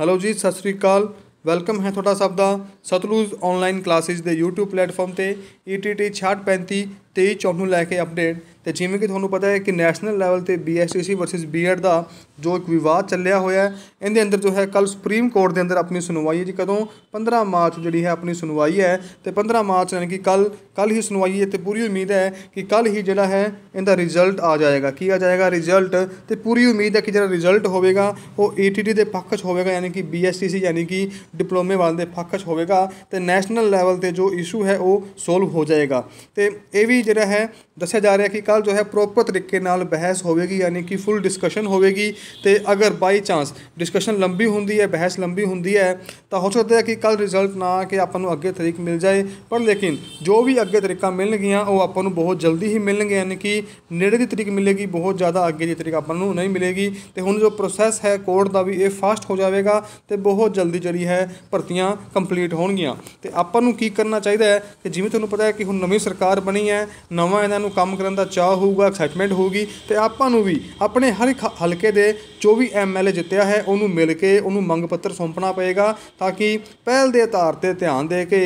hello ਜੀ ਸਤਿ ਸ੍ਰੀ ਅਕਾਲ welcome ਹੈ ਤੁਹਾਡਾ ਸਭ ਦਾ ਸਤਲੂਜ ਆਨਲਾਈਨ ਕਲਾਸਿਸ ਦੇ YouTube ਪਲੇਟਫਾਰਮ ਤੇ ETT 6635 2394 ਲੈ ਕੇ ਅਪਡੇਟ ਤੇ ਜਿਵੇਂ ਕਿ ਤੁਹਾਨੂੰ ਪਤਾ ਹੈ ਕਿ ਨੈਸ਼ਨਲ ਲੈਵਲ ਤੇ ਬੀਐਸਟੀਸੀ ਵਰਸਸ ਬੀਐਡ ਦਾ ਜੋ ਇੱਕ ਵਿਵਾਦ ਚੱਲਿਆ ਹੋਇਆ ਹੈ ਇਹਦੇ ਅੰਦਰ ਜੋ ਹੈ ਕੱਲ ਸੁਪਰੀਮ ਕੋਰਟ ਦੇ ਅੰਦਰ ਆਪਣੀ ਸੁਣਵਾਈ ਹੈ ਜੀ ਕਦੋਂ 15 ਮਾਰਚ ਜਿਹੜੀ ਹੈ ਆਪਣੀ ਸੁਣਵਾਈ ਹੈ ਤੇ 15 ਮਾਰਚ ਯਾਨੀ ਕਿ ਕੱਲ ਕੱਲ ਹੀ ਸੁਣਵਾਈ ਹੈ ਤੇ ਪੂਰੀ ਉਮੀਦ ਹੈ ਕਿ ਕੱਲ ਹੀ ਜਿਹੜਾ ਹੈ ਇਹਦਾ ਰਿਜ਼ਲਟ ਆ ਜਾਏਗਾ ਕੀ ਆ ਜਾਏਗਾ ਰਿਜ਼ਲਟ ਤੇ ਪੂਰੀ ਉਮੀਦ ਹੈ ਕਿ ਜਿਹੜਾ ਰਿਜ਼ਲਟ ਹੋਵੇਗਾ ਉਹ ਏਟੀਟੀ ਦੇ ਪੱਖ 'ਚ ਹੋਵੇਗਾ ਯਾਨੀ ਕਿ ਬੀਐਸਟੀਸੀ ਯਾਨੀ ਕਿ ਡਿਪਲੋਮੇ ਵਾਲ ਦੇ ਪੱਖ 'ਚ ਹੋਵੇਗਾ ਤੇ ਨੈਸ਼ਨਲ ਲੈਵਲ ਤੇ ਜੋ ਇਸ਼ੂ ਹੈ ਉਹ ਸੋਲਵ ਹੋ ਜਾਏਗਾ ਤੇ ਇਹ ਵੀ ਜਿਹੜਾ ਹੈ ਦੱਸਿਆ ਜਾ ਰਿਹਾ ਕਿ ਕੱਲ ਜੋ ਹੈ ਪ੍ਰੋਪਰ ਤਰੀਕੇ ਨਾਲ ਬਹਿਸ ਹੋਵੇਗੀ ਯਾਨੀ ਕਿ ਫੁੱਲ ਡਿਸਕਸ਼ਨ ਹੋਵੇਗੀ ਤੇ ਅਗਰ ਬਾਈ ਚਾਂਸ ਡਿਸਕਸ਼ਨ ਲੰਬੀ ਹੁੰਦੀ ਹੈ ਬਹਿਸ ਲੰਬੀ ਹੁੰਦੀ ਹੈ ਤਾਂ ਹੋ ਸਕਦਾ ਹੈ ਕਿ ਕੱਲ ਰਿਜ਼ਲਟ ਨਾ ਕਿ ਆਪਾਂ ਨੂੰ ਅੱਗੇ ਤਰੀਕ ਮਿਲ ਜਾਏ ਪਰ ਲੇਕਿਨ ਜੋ ਵੀ ਅੱਗੇ ਤਰੀਕਾ ਮਿਲਣਗੀਆਂ ਉਹ ਆਪਾਂ ਨੂੰ ਬਹੁਤ ਜਲਦੀ ਹੀ ਮਿਲਣਗੇ ਯਾਨੀ ਕਿ ਨੇੜੇ ਦੀ ਤਰੀਕ ਮਿਲੇਗੀ ਬਹੁਤ ਜ਼ਿਆਦਾ ਅੱਗੇ ਦੀ ਤਰੀਕ ਆਪਾਂ ਨੂੰ ਨਹੀਂ ਮਿਲੇਗੀ ਤੇ ਹੁਣ ਜੋ ਪ੍ਰੋਸੈਸ ਹੈ ਕੋਰਟ ਦਾ ਵੀ ਇਹ ਫਾਸਟ ਹੋ ਜਾਵੇਗਾ ਤੇ ਬਹੁਤ ਜਲਦੀ ਜਿਹੜੀ ਹੈ ਭਰਤੀਆਂ ਕੰਪਲੀਟ ਹੋਣਗੀਆਂ ਤੇ ਆਪਾਂ ਨੂੰ ਕੀ ਕਰਨਾ ਚਾਹੀਦਾ ਹੈ ਕਿ ਜਿਵੇਂ ਤੁਹਾਨੂੰ ਪਤਾ ਹੈ ਕਿ ਹੁਣ ਨਵੀਂ ਸਰਕਾਰ ਬਣੀ ਹੈ ਨਵਾਂ ਇਹਨਾਂ ਨੂੰ ਕੰਮ ਕਰਨ ਦਾ ਚਾਹ ਹੋਊਗਾ ਐਕਸਾਈਟਮੈਂਟ ਹੋਊਗੀ ਤੇ ਆਪਾਂ ਨੂੰ ਵੀ ਆਪਣੇ ਹਰ ਇੱਕ ਹਲਕੇ ਦੇ ਜੋ ਵੀ ਐਮਐਲਏ ਜਿੱਤਿਆ ਹੈ ਉਹਨੂੰ ਮਿਲ ਕੇ ਉਹਨੂੰ ਮੰਗ ਪੱਤਰ ਸੌਂਪਣਾ ਪਏਗਾ ਤਾਂ ਕਿ ਪਹਿਲ ਦੇ ਆਧਾਰ ਤੇ ਧਿਆਨ ਦੇ ਕੇ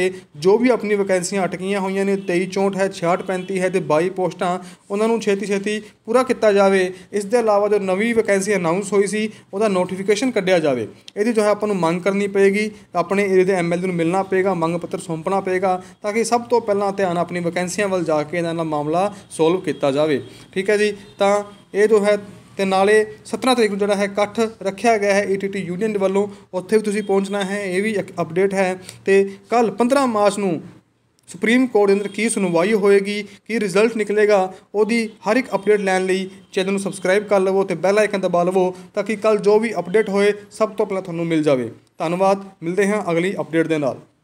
ਜੋ ਵੀ ਆਪਣੀ ਵੈਕੈਂਸੀਆਂ ਅਟਕੀਆਂ ਹੋਈਆਂ ਨੇ 23 64 ਹੈ 66 35 ਹੈ ਤੇ 22 ਪੋਸਟਾਂ ਉਹਨਾਂ ਨੂੰ ਛੇਤੀ ਛੇਤੀ ਪੂਰਾ ਕੀਤਾ ਜਾਵੇ ਇਸ ਦੇ ਇਲਾਵਾ ਜੋ ਨਵੀਂ ਵੈਕੈਂਸੀ ਅਨਾਉਂਸ ਹੋਈ ਸੀ ਉਹਦਾ ਨੋਟੀਫਿਕੇਸ਼ਨ ਕੱਢਿਆ ਜਾਵੇ ਇਹਦੀ ਜੋ ਹੈ ਆਪਾਂ ਨੂੰ ਮੰਗ ਕਰਨੀ ਪਏਗੀ ਆਪਣੇ ਇਹਦੇ ਦੇ ਐਮਐਲਏ ਨੂੰ ਮਿਲਣਾ ਪਏਗਾ ਮੰਗ ਪੱਤਰ ਸੌਂਪਣਾ ਪਏਗਾ ਤਾਂ ਕਿ ਸਭ ਤੋਂ ਪਹਿਲਾਂ ਧਿਆਨ ਆਪਣੀ ਵੈਕੈਂਸੀਆਂ ਵੱਲ ਜਾ ਕੇ ਇਹਨਾਂ ਦਾ ਮਾਮਲਾ ਜਿਹੜਾ ਸੋਲਵ ਕੀਤਾ ਜਾਵੇ ਠੀਕ ਹੈ ਜੀ ਤਾਂ ਇਹ ਜੋ ਹੈ ਤੇ ਨਾਲੇ 17 ਤਰੀਕ ਨੂੰ ਜਿਹੜਾ ਹੈ ਇਕੱਠ ਰੱਖਿਆ ਗਿਆ ਹੈ ਈਟੀਟੀ e ਯੂਨੀਅਨ ਦੇ ਵੱਲੋਂ ਉੱਥੇ ਵੀ ਤੁਸੀਂ ਪਹੁੰਚਣਾ ਹੈ ਇਹ ਵੀ ਇੱਕ ਅਪਡੇਟ ਹੈ ਤੇ ਕੱਲ 15 ਮਾਰਚ ਨੂੰ ਸੁਪਰੀਮ ਕੋਰਟ ਦੇ ਅੰਦਰ ਕੀ ਸੁਣਵਾਈ ਹੋਏਗੀ ਕੀ ਰਿਜ਼ਲਟ ਨਿਕਲੇਗਾ ਉਹਦੀ ਹਰ ਇੱਕ ਅਪਡੇਟ ਲੈਣ ਲਈ ਚੈਨਲ ਨੂੰ ਸਬਸਕ੍ਰਾਈਬ ਕਰ ਲਵੋ ਤੇ ਬੈਲ ਆਈਕਨ ਦਬਾ ਲਵੋ ਤਾਂ ਕਿ ਕੱਲ ਜੋ ਵੀ ਅਪਡੇਟ ਹੋਏ ਸਭ ਤੋਂ ਪਹਿਲਾਂ ਤੁਹਾਨੂੰ ਮਿਲ ਜਾਵੇ ਧੰਨਵਾਦ ਮਿਲਦੇ ਹਾਂ ਅਗਲੀ ਅਪਡੇਟ ਦੇ ਨਾਲ